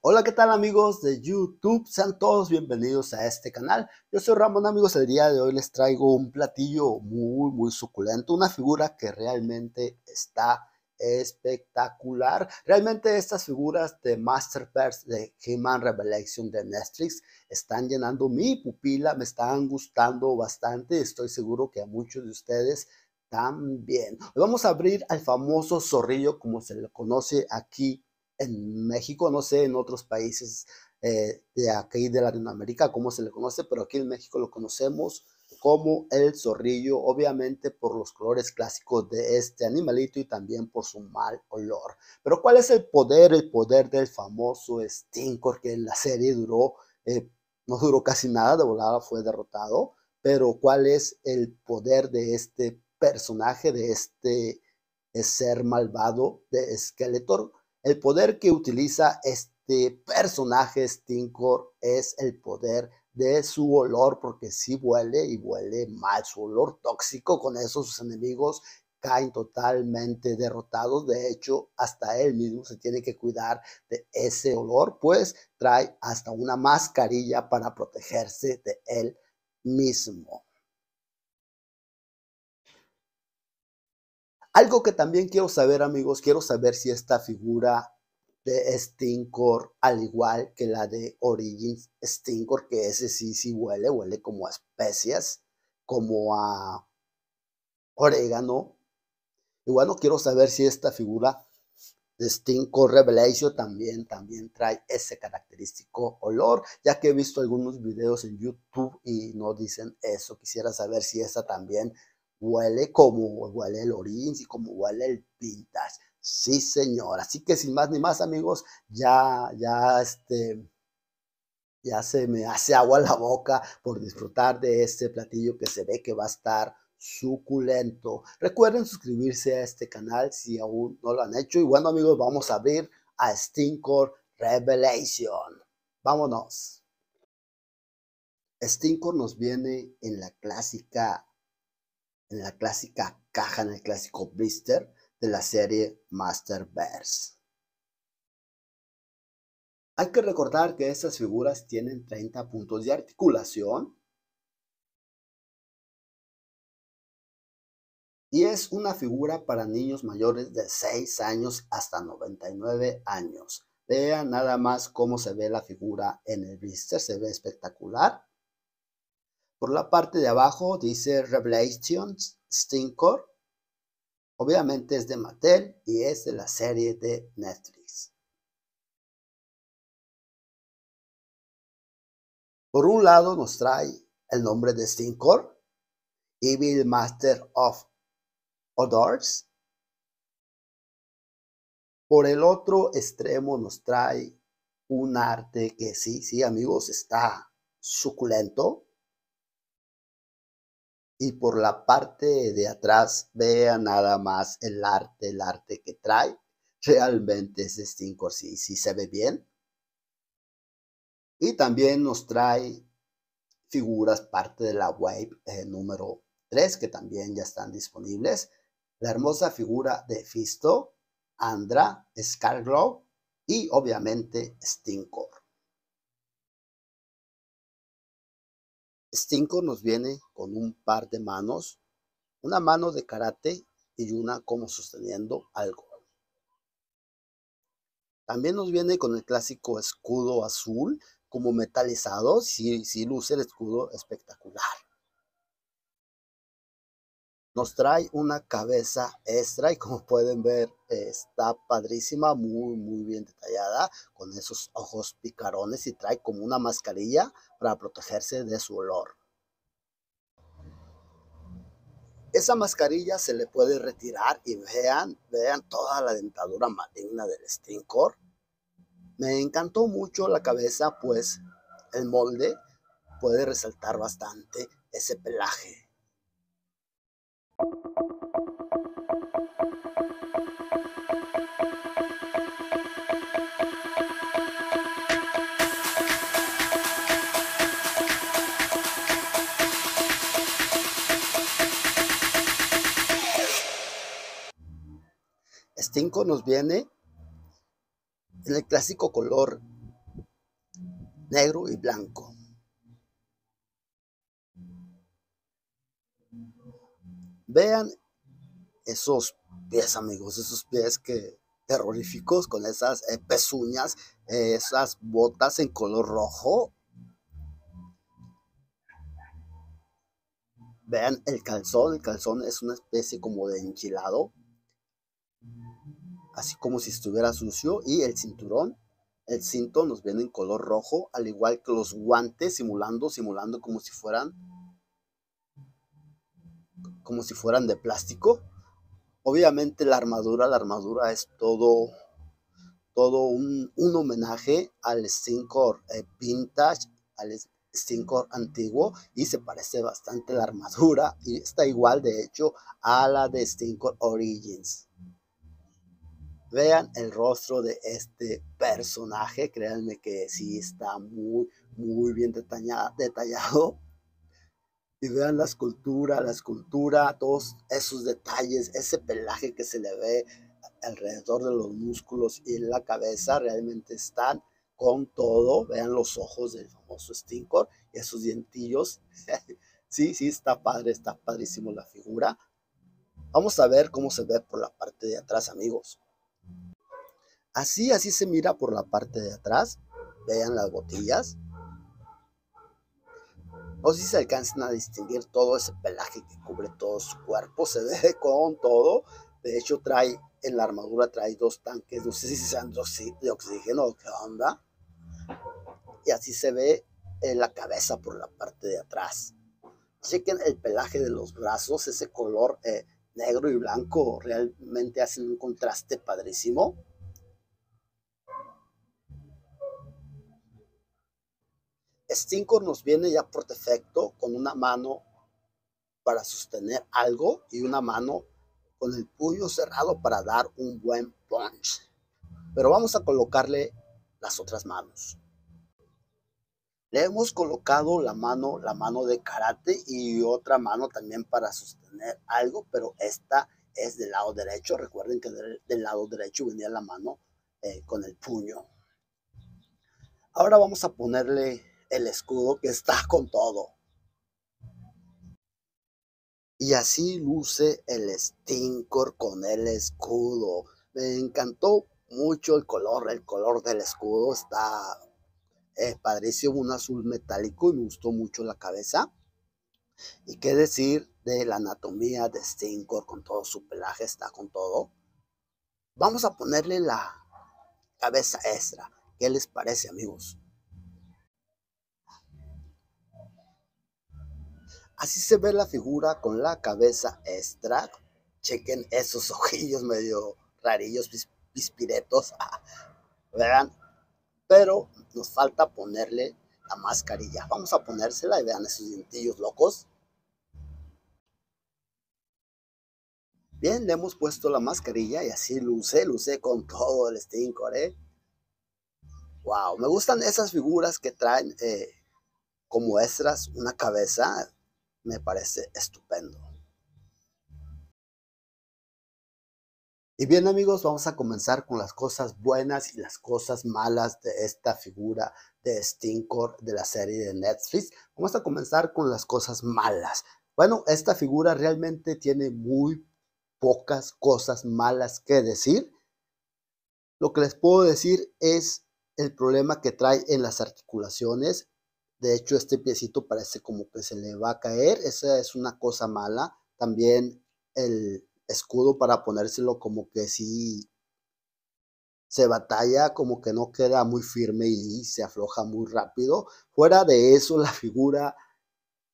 Hola, ¿qué tal amigos de YouTube? Sean todos bienvenidos a este canal. Yo soy Ramón, amigos. El día de hoy les traigo un platillo muy, muy suculento. Una figura que realmente está espectacular. Realmente estas figuras de Masterpiece de He-Man Revelation de Netflix están llenando mi pupila, me están gustando bastante. Estoy seguro que a muchos de ustedes también. vamos a abrir al famoso zorrillo como se le conoce aquí en México, no sé en otros países eh, de aquí de Latinoamérica cómo se le conoce, pero aquí en México lo conocemos como el zorrillo, obviamente por los colores clásicos de este animalito y también por su mal olor. Pero ¿cuál es el poder? El poder del famoso Stinker? que en la serie duró, eh, no duró casi nada, de volada fue derrotado, pero ¿cuál es el poder de este personaje, de este eh, ser malvado de Skeletor? El poder que utiliza este personaje Stinkor es el poder de su olor, porque si huele y huele mal, su olor tóxico, con eso sus enemigos caen totalmente derrotados. De hecho, hasta él mismo se tiene que cuidar de ese olor, pues trae hasta una mascarilla para protegerse de él mismo. Algo que también quiero saber, amigos, quiero saber si esta figura de Stinkor, al igual que la de Origins Stinkor, que ese sí, sí huele, huele como a especias, como a orégano. Y no quiero saber si esta figura de Stinkor Revelation también, también trae ese característico olor, ya que he visto algunos videos en YouTube y no dicen eso. Quisiera saber si esta también huele como huele el orín y como huele el Pintas. Sí, señor. Así que sin más ni más, amigos, ya, ya, este, ya se me hace agua la boca por disfrutar de este platillo que se ve que va a estar suculento. Recuerden suscribirse a este canal si aún no lo han hecho. Y bueno, amigos, vamos a abrir a Stinkor Revelation. Vámonos. Stinkor nos viene en la clásica en la clásica caja, en el clásico blister de la serie Master Bears. Hay que recordar que estas figuras tienen 30 puntos de articulación. Y es una figura para niños mayores de 6 años hasta 99 años. Vean nada más cómo se ve la figura en el blister, se ve espectacular. Por la parte de abajo dice Revelations Stinkor. Obviamente es de Mattel y es de la serie de Netflix. Por un lado nos trae el nombre de Stinkor, Evil Master of Odors. Por el otro extremo nos trae un arte que sí, sí amigos, está suculento y por la parte de atrás vea nada más el arte, el arte que trae. Realmente es Stinkor sí, sí se ve bien. Y también nos trae figuras parte de la Wave eh, número 3 que también ya están disponibles. La hermosa figura de Fisto, Andra, Scarglow y obviamente Stinkor. 5 nos viene con un par de manos, una mano de karate y una como sosteniendo algo. También nos viene con el clásico escudo azul, como metalizado, si, luce el escudo espectacular. Nos trae una cabeza extra y como pueden ver está padrísima, muy muy bien detallada, con esos ojos picarones y trae como una mascarilla para protegerse de su olor. Esa mascarilla se le puede retirar y vean, vean toda la dentadura maligna del Stinkor. Me encantó mucho la cabeza, pues el molde puede resaltar bastante ese pelaje. 5 nos viene en el clásico color negro y blanco. Vean esos pies, amigos, esos pies que terroríficos con esas pezuñas, esas botas en color rojo. Vean el calzón, el calzón es una especie como de enchilado así como si estuviera sucio, y el cinturón, el cinto nos viene en color rojo, al igual que los guantes, simulando, simulando como si fueran, como si fueran de plástico. Obviamente la armadura, la armadura es todo, todo un, homenaje al Stinkor eh, vintage, al Stinkor antiguo y se parece bastante la armadura y está igual de hecho a la de Stinkor Origins. Vean el rostro de este personaje, créanme que sí está muy, muy bien detallado. Y vean la escultura, la escultura, todos esos detalles, ese pelaje que se le ve alrededor de los músculos y en la cabeza, realmente están con todo. Vean los ojos del famoso Stinkor y esos dientillos. sí, sí, está padre, está padrísimo la figura. Vamos a ver cómo se ve por la parte de atrás, amigos. Así, así se mira por la parte de atrás. Vean las botillas. No sé si se alcanzan a distinguir todo ese pelaje que cubre todo su cuerpo. Se ve con todo. De hecho, trae en la armadura trae dos tanques. No sé si sean de oxígeno o qué onda. Y así se ve en la cabeza por la parte de atrás. Chequen el pelaje de los brazos. Ese color eh, negro y blanco realmente hacen un contraste padrísimo. Stinkor nos viene ya por defecto con una mano para sostener algo y una mano con el puño cerrado para dar un buen punch. Pero vamos a colocarle las otras manos. Le hemos colocado la mano, la mano de karate y otra mano también para sostener algo, pero esta es del lado derecho. Recuerden que del, lado derecho venía la mano eh, con el puño. Ahora vamos a ponerle el escudo que está con todo. Y así luce el Stinkor con el escudo. Me encantó mucho el color, el color del escudo está es eh, padrísimo, un azul metálico y me gustó mucho la cabeza. Y qué decir de la anatomía de Stinkor con todo su pelaje, está con todo. Vamos a ponerle la cabeza extra. ¿Qué les parece, amigos? Así se ve la figura con la cabeza extra. Chequen esos ojillos medio rarillos, pispiretos. Ah, vean. Pero nos falta ponerle la mascarilla. Vamos a ponérsela y vean esos dientillos locos. Bien, le hemos puesto la mascarilla y así luce, luce con todo el stinker, Wow, ¿eh? me gustan esas figuras que traen eh, como extras una cabeza me parece estupendo. Y bien amigos, vamos a comenzar con las cosas buenas y las cosas malas de esta figura de Stinkor de la serie de Netflix. Vamos a comenzar con las cosas malas. Bueno, esta figura realmente tiene muy pocas cosas malas que decir. Lo que les puedo decir es el problema que trae en las articulaciones de hecho, este piecito parece como que se le va a caer. Esa es una cosa mala. También el escudo para ponérselo como que sí se batalla, como que no queda muy firme y se afloja muy rápido. Fuera de eso, la figura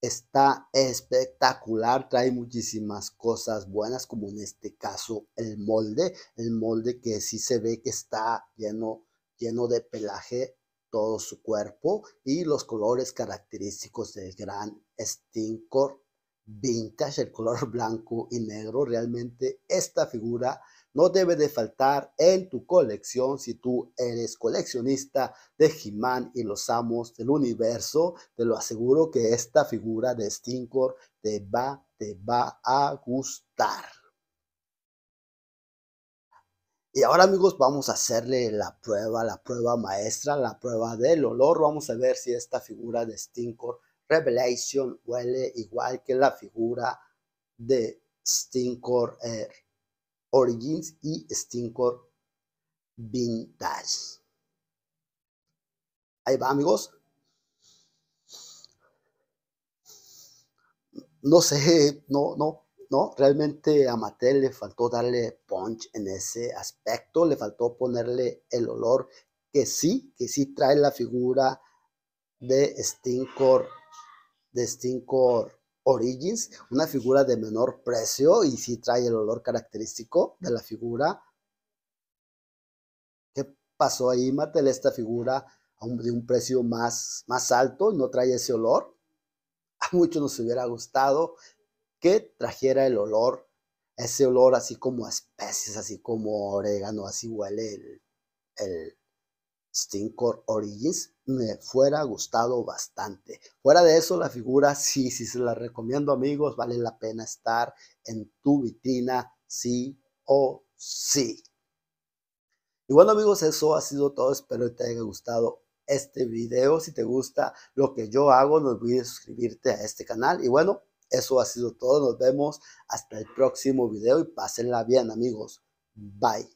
está espectacular, trae muchísimas cosas buenas, como en este caso el molde, el molde que sí se ve que está lleno, lleno de pelaje todo su cuerpo y los colores característicos del gran Stinkor vintage, el color blanco y negro. Realmente esta figura no debe de faltar en tu colección si tú eres coleccionista de he y los amos del universo. Te lo aseguro que esta figura de Stinkor te va, te va a gustar. Y ahora amigos vamos a hacerle la prueba, la prueba maestra, la prueba del olor. Vamos a ver si esta figura de Stinkor Revelation huele igual que la figura de Stinkor eh, Origins y Stinkor Vintage. Ahí va amigos. No sé, no, no, ¿no? Realmente a Mattel le faltó darle punch en ese aspecto, le faltó ponerle el olor que sí, que sí trae la figura de Stinkor, de Stinkor Origins, una figura de menor precio y sí trae el olor característico de la figura. ¿Qué pasó ahí, Mattel? Esta figura de un precio más, más alto no trae ese olor. A muchos nos hubiera gustado que trajera el olor, ese olor así como especies, así como orégano, así huele el, el Stinkor Origins, me fuera gustado bastante. Fuera de eso, la figura sí, sí se la recomiendo amigos, vale la pena estar en tu vitrina, sí o sí. Y bueno amigos, eso ha sido todo, espero que te haya gustado este video. Si te gusta lo que yo hago, no olvides suscribirte a este canal. Y bueno, eso ha sido todo. Nos vemos hasta el próximo video y pásenla bien amigos. Bye.